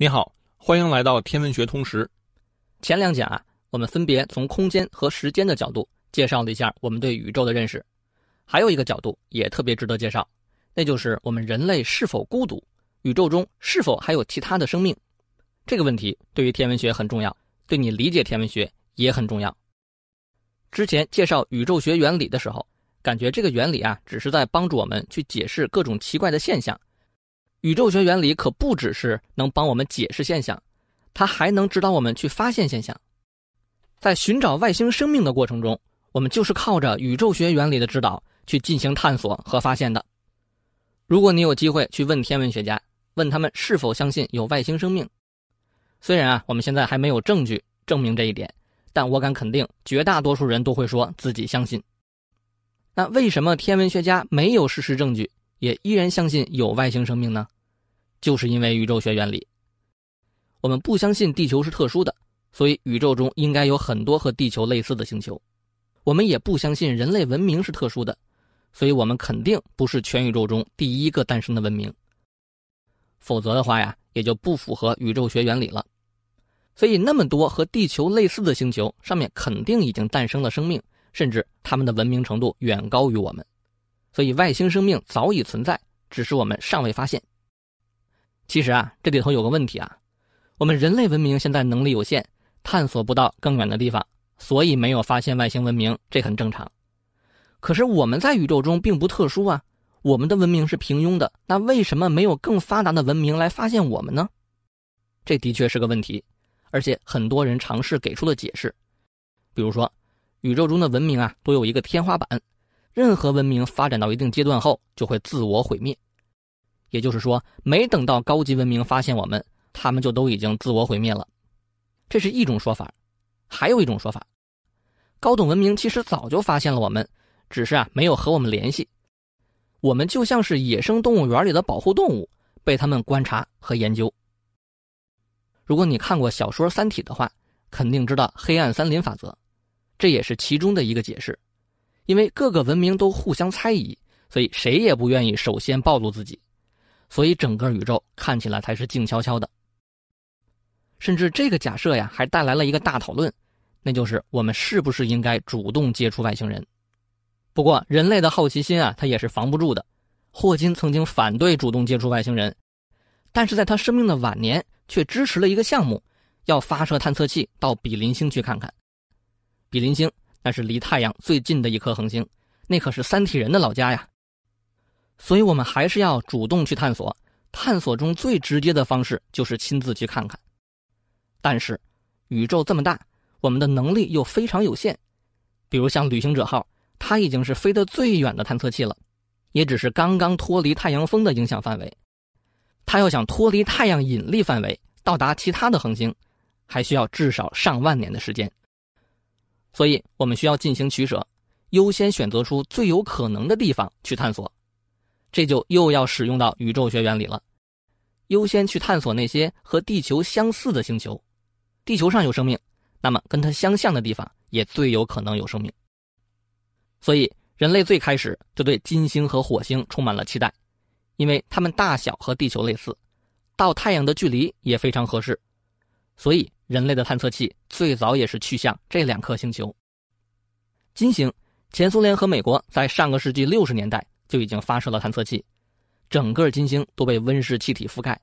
你好，欢迎来到天文学通识。前两讲啊，我们分别从空间和时间的角度介绍了一下我们对宇宙的认识。还有一个角度也特别值得介绍，那就是我们人类是否孤独，宇宙中是否还有其他的生命？这个问题对于天文学很重要，对你理解天文学也很重要。之前介绍宇宙学原理的时候，感觉这个原理啊，只是在帮助我们去解释各种奇怪的现象。宇宙学原理可不只是能帮我们解释现象，它还能指导我们去发现现象。在寻找外星生命的过程中，我们就是靠着宇宙学原理的指导去进行探索和发现的。如果你有机会去问天文学家，问他们是否相信有外星生命，虽然啊我们现在还没有证据证明这一点，但我敢肯定，绝大多数人都会说自己相信。那为什么天文学家没有事实证据？也依然相信有外星生命呢，就是因为宇宙学原理。我们不相信地球是特殊的，所以宇宙中应该有很多和地球类似的星球。我们也不相信人类文明是特殊的，所以我们肯定不是全宇宙中第一个诞生的文明。否则的话呀，也就不符合宇宙学原理了。所以那么多和地球类似的星球上面肯定已经诞生了生命，甚至他们的文明程度远高于我们。所以，外星生命早已存在，只是我们尚未发现。其实啊，这里头有个问题啊，我们人类文明现在能力有限，探索不到更远的地方，所以没有发现外星文明，这很正常。可是我们在宇宙中并不特殊啊，我们的文明是平庸的，那为什么没有更发达的文明来发现我们呢？这的确是个问题，而且很多人尝试给出了解释，比如说，宇宙中的文明啊，都有一个天花板。任何文明发展到一定阶段后就会自我毁灭，也就是说，没等到高级文明发现我们，他们就都已经自我毁灭了。这是一种说法，还有一种说法：，高等文明其实早就发现了我们，只是啊没有和我们联系。我们就像是野生动物园里的保护动物，被他们观察和研究。如果你看过小说《三体》的话，肯定知道“黑暗森林法则”，这也是其中的一个解释。因为各个文明都互相猜疑，所以谁也不愿意首先暴露自己，所以整个宇宙看起来才是静悄悄的。甚至这个假设呀，还带来了一个大讨论，那就是我们是不是应该主动接触外星人？不过人类的好奇心啊，他也是防不住的。霍金曾经反对主动接触外星人，但是在他生命的晚年，却支持了一个项目，要发射探测器到比邻星去看看。比邻星。那是离太阳最近的一颗恒星，那可是三体人的老家呀。所以，我们还是要主动去探索。探索中最直接的方式就是亲自去看看。但是，宇宙这么大，我们的能力又非常有限。比如像旅行者号，它已经是飞得最远的探测器了，也只是刚刚脱离太阳风的影响范围。它要想脱离太阳引力范围，到达其他的恒星，还需要至少上万年的时间。所以，我们需要进行取舍，优先选择出最有可能的地方去探索，这就又要使用到宇宙学原理了，优先去探索那些和地球相似的星球。地球上有生命，那么跟它相像的地方也最有可能有生命。所以，人类最开始就对金星和火星充满了期待，因为它们大小和地球类似，到太阳的距离也非常合适，所以。人类的探测器最早也是去向这两颗星球。金星，前苏联和美国在上个世纪六十年代就已经发射了探测器。整个金星都被温室气体覆盖，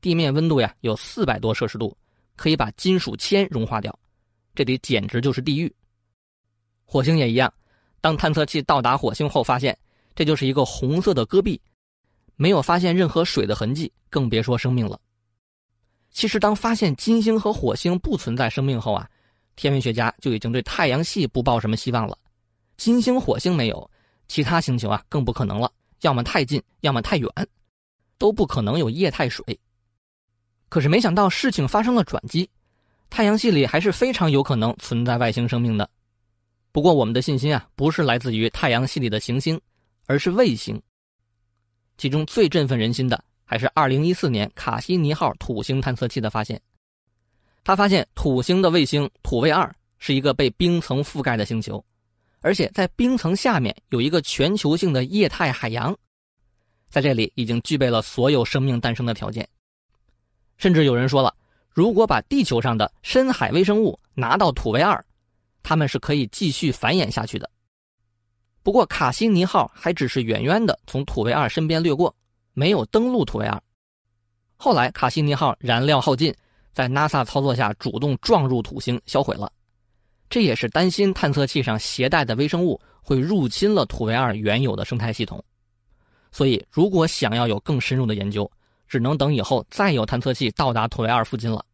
地面温度呀有四百多摄氏度，可以把金属铅融化掉。这里简直就是地狱。火星也一样，当探测器到达火星后，发现这就是一个红色的戈壁，没有发现任何水的痕迹，更别说生命了。其实，当发现金星和火星不存在生命后啊，天文学家就已经对太阳系不抱什么希望了。金星、火星没有，其他星球啊更不可能了，要么太近，要么太远，都不可能有液态水。可是，没想到事情发生了转机，太阳系里还是非常有可能存在外星生命的。不过，我们的信心啊不是来自于太阳系里的行星，而是卫星。其中最振奋人心的。还是2014年卡西尼号土星探测器的发现，他发现土星的卫星土卫二是一个被冰层覆盖的星球，而且在冰层下面有一个全球性的液态海洋，在这里已经具备了所有生命诞生的条件，甚至有人说了，如果把地球上的深海微生物拿到土卫二，它们是可以继续繁衍下去的。不过，卡西尼号还只是远远的从土卫二身边掠过。没有登陆土卫二，后来卡西尼号燃料耗尽，在 NASA 操作下主动撞入土星，销毁了。这也是担心探测器上携带的微生物会入侵了土卫二原有的生态系统。所以，如果想要有更深入的研究，只能等以后再有探测器到达土卫二附近了。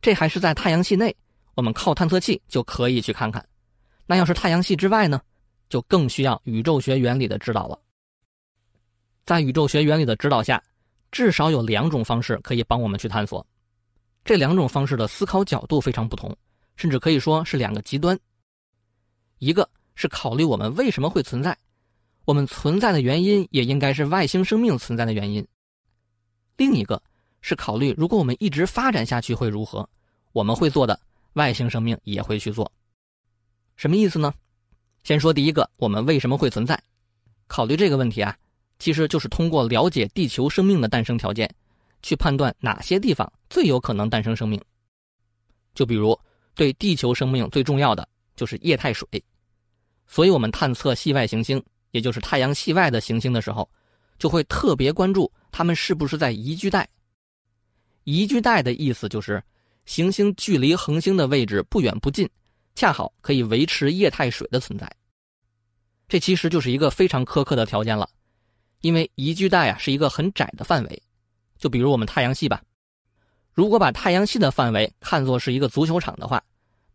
这还是在太阳系内，我们靠探测器就可以去看看。那要是太阳系之外呢，就更需要宇宙学原理的指导了。在宇宙学原理的指导下，至少有两种方式可以帮我们去探索。这两种方式的思考角度非常不同，甚至可以说是两个极端。一个是考虑我们为什么会存在，我们存在的原因也应该是外星生命存在的原因。另一个是考虑如果我们一直发展下去会如何，我们会做的外星生命也会去做。什么意思呢？先说第一个，我们为什么会存在？考虑这个问题啊。其实就是通过了解地球生命的诞生条件，去判断哪些地方最有可能诞生生命。就比如，对地球生命最重要的就是液态水，所以我们探测系外行星，也就是太阳系外的行星的时候，就会特别关注它们是不是在宜居带。宜居带的意思就是，行星距离恒星的位置不远不近，恰好可以维持液态水的存在。这其实就是一个非常苛刻的条件了。因为宜居带啊是一个很窄的范围，就比如我们太阳系吧，如果把太阳系的范围看作是一个足球场的话，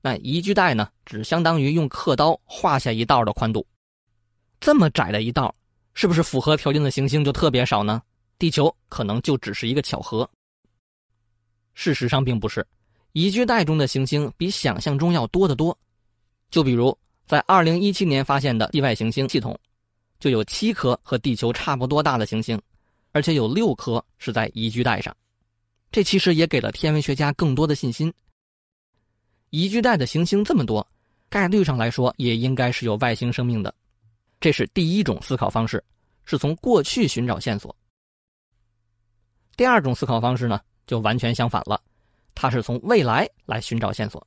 那宜居带呢只相当于用刻刀画下一道的宽度，这么窄的一道，是不是符合条件的行星就特别少呢？地球可能就只是一个巧合。事实上并不是，宜居带中的行星比想象中要多得多，就比如在2017年发现的地外行星系统。就有七颗和地球差不多大的行星，而且有六颗是在宜居带上。这其实也给了天文学家更多的信心。宜居带的行星这么多，概率上来说也应该是有外星生命的。这是第一种思考方式，是从过去寻找线索。第二种思考方式呢，就完全相反了，它是从未来来寻找线索。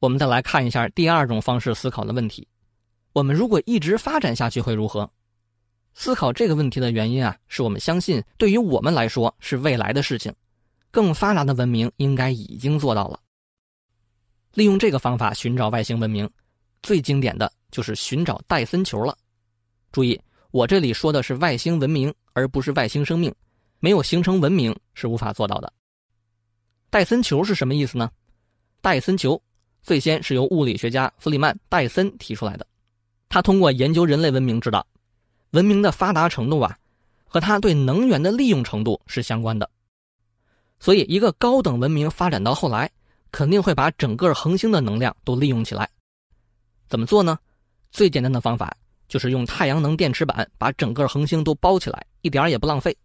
我们再来看一下第二种方式思考的问题。我们如果一直发展下去会如何？思考这个问题的原因啊，是我们相信，对于我们来说是未来的事情。更发达的文明应该已经做到了。利用这个方法寻找外星文明，最经典的就是寻找戴森球了。注意，我这里说的是外星文明，而不是外星生命。没有形成文明是无法做到的。戴森球是什么意思呢？戴森球最先是由物理学家弗里曼·戴森提出来的。他通过研究人类文明知道，文明的发达程度啊，和他对能源的利用程度是相关的。所以，一个高等文明发展到后来，肯定会把整个恒星的能量都利用起来。怎么做呢？最简单的方法就是用太阳能电池板把整个恒星都包起来，一点也不浪费。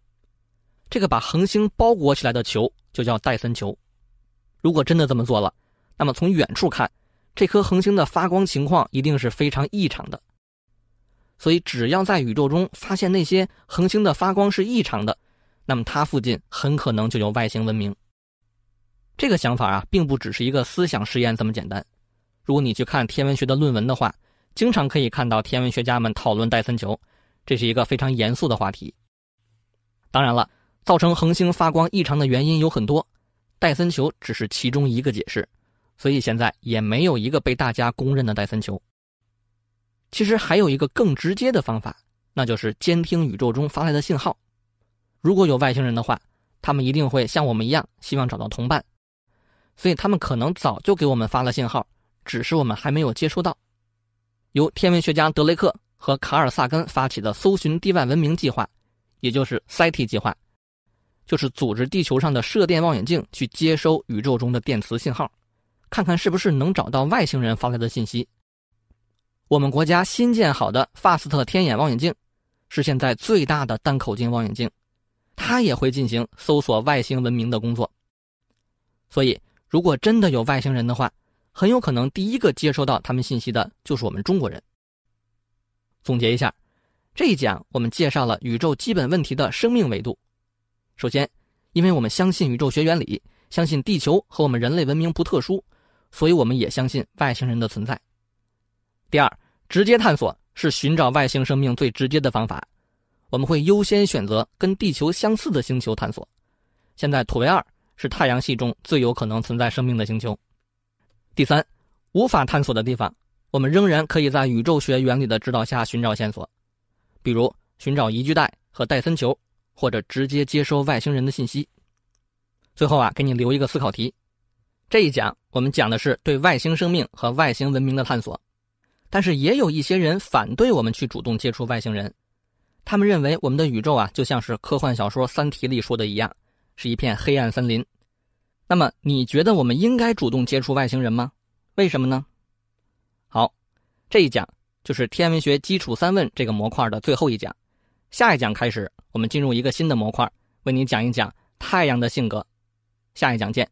这个把恒星包裹起来的球就叫戴森球。如果真的这么做了，那么从远处看。这颗恒星的发光情况一定是非常异常的，所以只要在宇宙中发现那些恒星的发光是异常的，那么它附近很可能就有外星文明。这个想法啊，并不只是一个思想实验这么简单。如果你去看天文学的论文的话，经常可以看到天文学家们讨论戴森球，这是一个非常严肃的话题。当然了，造成恒星发光异常的原因有很多，戴森球只是其中一个解释。所以现在也没有一个被大家公认的戴森球。其实还有一个更直接的方法，那就是监听宇宙中发来的信号。如果有外星人的话，他们一定会像我们一样，希望找到同伴，所以他们可能早就给我们发了信号，只是我们还没有接收到。由天文学家德雷克和卡尔萨根发起的搜寻地外文明计划，也就是 SET 计划，就是组织地球上的射电望远镜去接收宇宙中的电磁信号。看看是不是能找到外星人发来的信息。我们国家新建好的法斯特天眼望远镜，是现在最大的单口径望远镜，它也会进行搜索外星文明的工作。所以，如果真的有外星人的话，很有可能第一个接收到他们信息的就是我们中国人。总结一下，这一讲我们介绍了宇宙基本问题的生命维度。首先，因为我们相信宇宙学原理，相信地球和我们人类文明不特殊。所以，我们也相信外星人的存在。第二，直接探索是寻找外星生命最直接的方法。我们会优先选择跟地球相似的星球探索。现在，土卫二是太阳系中最有可能存在生命的星球。第三，无法探索的地方，我们仍然可以在宇宙学原理的指导下寻找线索，比如寻找宜居带和戴森球，或者直接接收外星人的信息。最后啊，给你留一个思考题。这一讲我们讲的是对外星生命和外星文明的探索，但是也有一些人反对我们去主动接触外星人，他们认为我们的宇宙啊就像是科幻小说《三体》里说的一样，是一片黑暗森林。那么你觉得我们应该主动接触外星人吗？为什么呢？好，这一讲就是天文学基础三问这个模块的最后一讲，下一讲开始我们进入一个新的模块，为你讲一讲太阳的性格。下一讲见。